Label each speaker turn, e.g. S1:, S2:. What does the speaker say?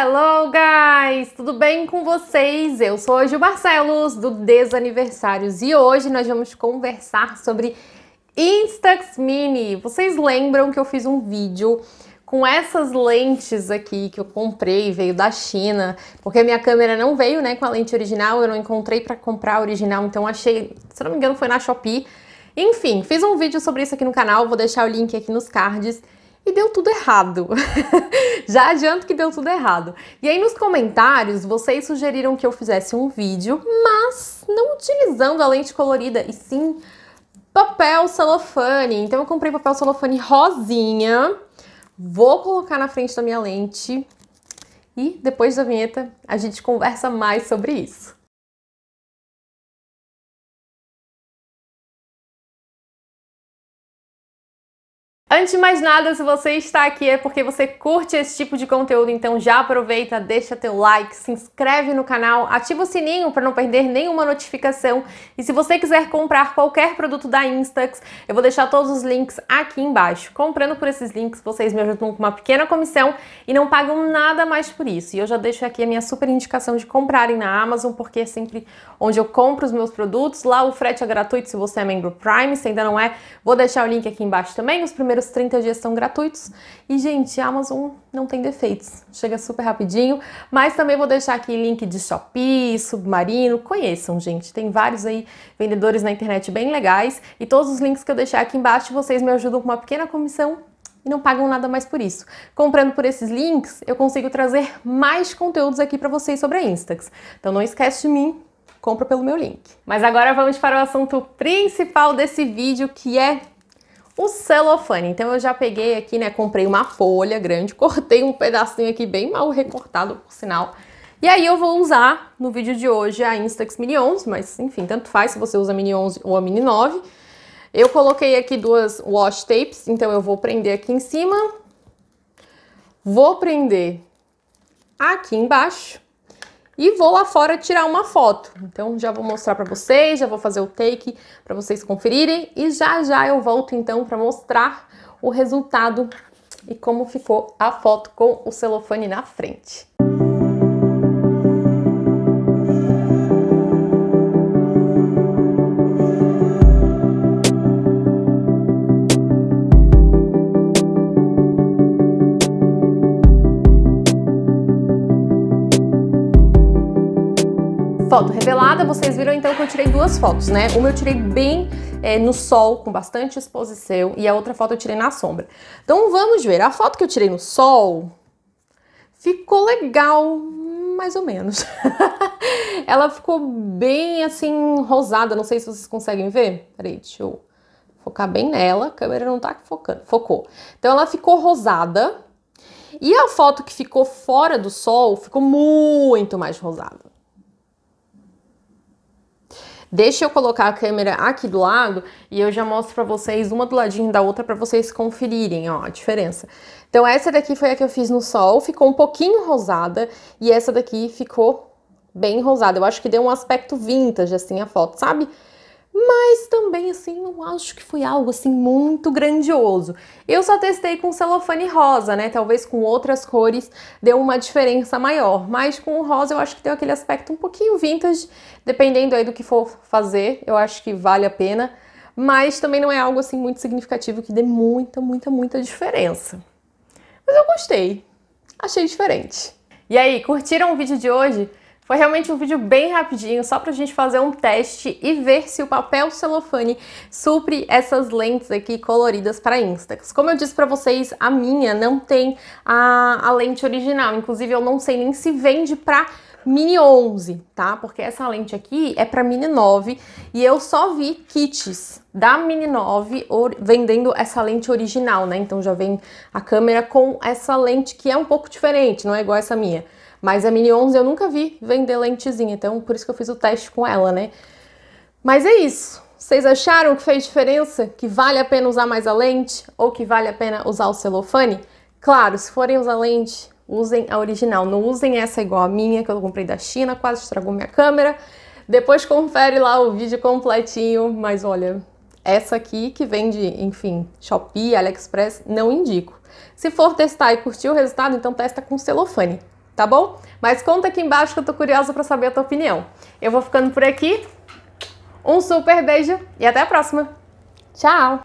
S1: Hello guys, tudo bem com vocês? Eu sou hoje o Marcelos do Desaniversários e hoje nós vamos conversar sobre Instax Mini. Vocês lembram que eu fiz um vídeo com essas lentes aqui que eu comprei, veio da China, porque a minha câmera não veio, né, com a lente original, eu não encontrei para comprar a original, então achei, se não me engano, foi na Shopee. Enfim, fiz um vídeo sobre isso aqui no canal, vou deixar o link aqui nos cards e deu tudo errado. Já adianto que deu tudo errado. E aí nos comentários vocês sugeriram que eu fizesse um vídeo, mas não utilizando a lente colorida, e sim papel celofane. Então eu comprei papel celofane rosinha, vou colocar na frente da minha lente e depois da vinheta a gente conversa mais sobre isso. Antes de mais nada, se você está aqui é porque você curte esse tipo de conteúdo, então já aproveita, deixa teu like, se inscreve no canal, ativa o sininho para não perder nenhuma notificação. E se você quiser comprar qualquer produto da Instax, eu vou deixar todos os links aqui embaixo. Comprando por esses links, vocês me ajudam com uma pequena comissão e não pagam nada mais por isso. E eu já deixo aqui a minha super indicação de comprarem na Amazon, porque é sempre onde eu compro os meus produtos. Lá o frete é gratuito se você é membro Prime, se ainda não é, vou deixar o link aqui embaixo também. Os primeiros primeiros 30 dias são gratuitos. E, gente, a Amazon não tem defeitos. Chega super rapidinho. Mas também vou deixar aqui link de Shopee, Submarino. Conheçam, gente. Tem vários aí vendedores na internet bem legais. E todos os links que eu deixar aqui embaixo, vocês me ajudam com uma pequena comissão e não pagam nada mais por isso. Comprando por esses links, eu consigo trazer mais conteúdos aqui para vocês sobre a Instax. Então não esquece de mim, compra pelo meu link. Mas agora vamos para o assunto principal desse vídeo, que é o celofane. Então eu já peguei aqui, né, comprei uma folha grande, cortei um pedacinho aqui bem mal recortado, por sinal. E aí eu vou usar no vídeo de hoje a Instax Mini 11, mas enfim, tanto faz se você usa a Mini 11 ou a Mini 9. Eu coloquei aqui duas wash tapes, então eu vou prender aqui em cima. Vou prender aqui embaixo e vou lá fora tirar uma foto. Então já vou mostrar para vocês, já vou fazer o take para vocês conferirem e já já eu volto então para mostrar o resultado e como ficou a foto com o celofane na frente. Foto revelada, vocês viram então que eu tirei duas fotos, né? Uma eu tirei bem é, no sol, com bastante exposição, e a outra foto eu tirei na sombra. Então vamos ver, a foto que eu tirei no sol ficou legal, mais ou menos. Ela ficou bem assim, rosada, não sei se vocês conseguem ver. Peraí, deixa eu focar bem nela, a câmera não tá focando, focou. Então ela ficou rosada, e a foto que ficou fora do sol ficou muito mais rosada. Deixa eu colocar a câmera aqui do lado e eu já mostro para vocês uma do ladinho da outra para vocês conferirem, ó, a diferença. Então essa daqui foi a que eu fiz no sol, ficou um pouquinho rosada e essa daqui ficou bem rosada. Eu acho que deu um aspecto vintage assim a foto, sabe? mas também assim não acho que foi algo assim muito grandioso. Eu só testei com celofane rosa, né? Talvez com outras cores deu uma diferença maior, mas com o rosa eu acho que deu aquele aspecto um pouquinho vintage, dependendo aí do que for fazer, eu acho que vale a pena, mas também não é algo assim muito significativo que dê muita, muita, muita diferença. Mas eu gostei. Achei diferente. E aí, curtiram o vídeo de hoje? Foi realmente um vídeo bem rapidinho, só pra gente fazer um teste e ver se o papel celofane supre essas lentes aqui coloridas para Instax. Como eu disse pra vocês, a minha não tem a, a lente original, inclusive eu não sei nem se vende pra Mini 11, tá? Porque essa lente aqui é para Mini 9 e eu só vi kits da Mini 9 vendendo essa lente original, né? Então já vem a câmera com essa lente que é um pouco diferente, não é igual essa minha. Mas a Mini 11 eu nunca vi vender lentezinha, então por isso que eu fiz o teste com ela, né? Mas é isso. Vocês acharam que fez diferença? Que vale a pena usar mais a lente? Ou que vale a pena usar o celofane? Claro, se forem usar lente, usem a original. Não usem essa igual a minha, que eu comprei da China, quase estragou minha câmera. Depois confere lá o vídeo completinho, mas olha, essa aqui que vende, enfim, Shopee, AliExpress, não indico. Se for testar e curtir o resultado, então testa com celofane tá bom? Mas conta aqui embaixo que eu tô curiosa para saber a tua opinião. Eu vou ficando por aqui. Um super beijo e até a próxima. Tchau!